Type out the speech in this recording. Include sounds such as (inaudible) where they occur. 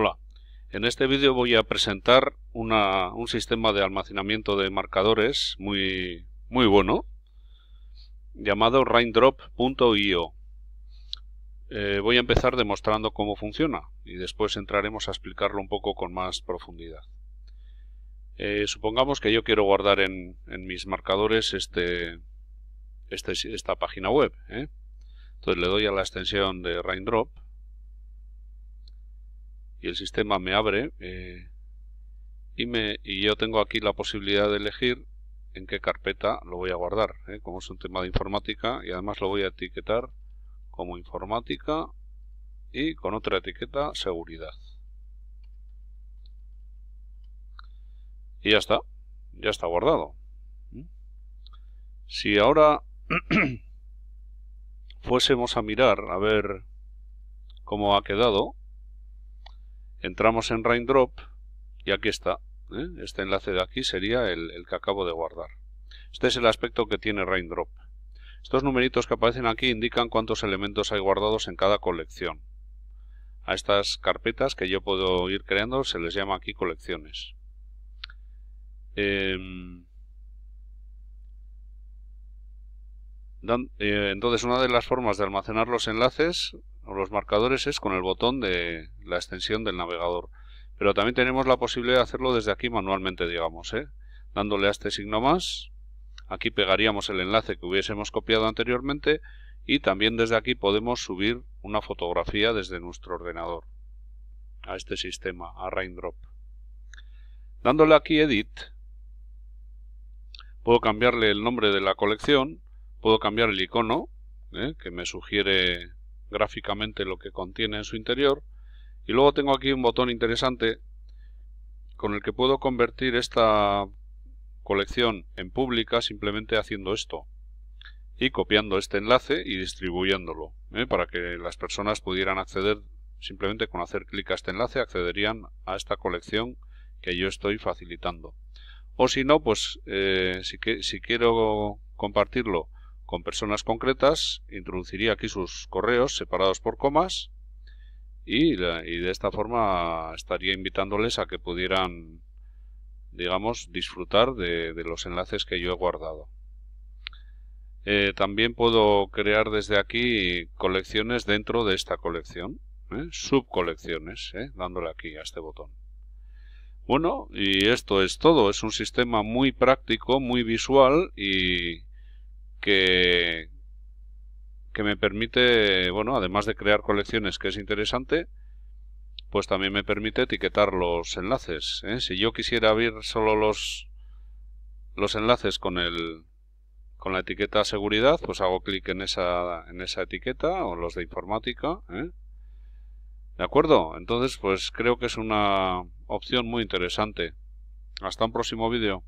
Hola, en este vídeo voy a presentar un sistema de almacenamiento de marcadores muy, muy bueno llamado raindrop.io. Eh, voy a empezar demostrando cómo funciona y después entraremos a explicarlo un poco con más profundidad. Eh, supongamos que yo quiero guardar en, mis marcadores este, este, esta página web. ¿eh? Entonces le doy a la extensión de raindrop y el sistema me abre eh, y, me, y yo tengo aquí la posibilidad de elegir en qué carpeta lo voy a guardar. ¿eh? Como es un tema de informática y además lo voy a etiquetar como informática y con otra etiqueta seguridad. Y ya está, ya está guardado. Si ahora (clears throat) fuésemos a mirar a ver cómo ha quedado, entramos en Raindrop y aquí está. ¿eh? Este enlace de aquí sería el, que acabo de guardar. Este es el aspecto que tiene Raindrop. Estos numeritos que aparecen aquí indican cuántos elementos hay guardados en cada colección. A estas carpetas que yo puedo ir creando se les llama aquí colecciones. Em, eh, entonces, una de las formas de almacenar los enlaces los marcadores es con el botón de la extensión del navegador. Pero también tenemos la posibilidad de hacerlo desde aquí manualmente, digamos, ¿eh? dándole a este signo más. Aquí pegaríamos el enlace que hubiésemos copiado anteriormente y también desde aquí podemos subir una fotografía desde nuestro ordenador a este sistema, a Raindrop. Dándole aquí Edit, puedo cambiarle el nombre de la colección, puedo cambiar el icono, ¿eh? que me sugiere gráficamente lo que contiene en su interior. Y luego tengo aquí un botón interesante con el que puedo convertir esta colección en pública simplemente haciendo esto y copiando este enlace y distribuyéndolo ¿eh? para que las personas pudieran acceder simplemente con hacer clic a este enlace accederían a esta colección que yo estoy facilitando o si no pues eh, si, que, si quiero compartirlo con personas concretas, introduciría aquí sus correos separados por comas y, de esta forma estaría invitándoles a que pudieran, digamos, disfrutar de, los enlaces que yo he guardado. Eh, también puedo crear desde aquí colecciones dentro de esta colección, ¿eh? subcolecciones, ¿eh? dándole aquí a este botón. Bueno, y esto es todo. Es un sistema muy práctico, muy visual y, que, me permite, bueno, además de crear colecciones que es interesante, pues también me permite etiquetar los enlaces. ¿eh? Si yo quisiera abrir solo los, los enlaces con el con la etiqueta seguridad, pues hago clic en esa, en esa etiqueta o los de informática. ¿eh? ¿De acuerdo? Entonces, pues creo que es una opción muy interesante. Hasta un próximo vídeo.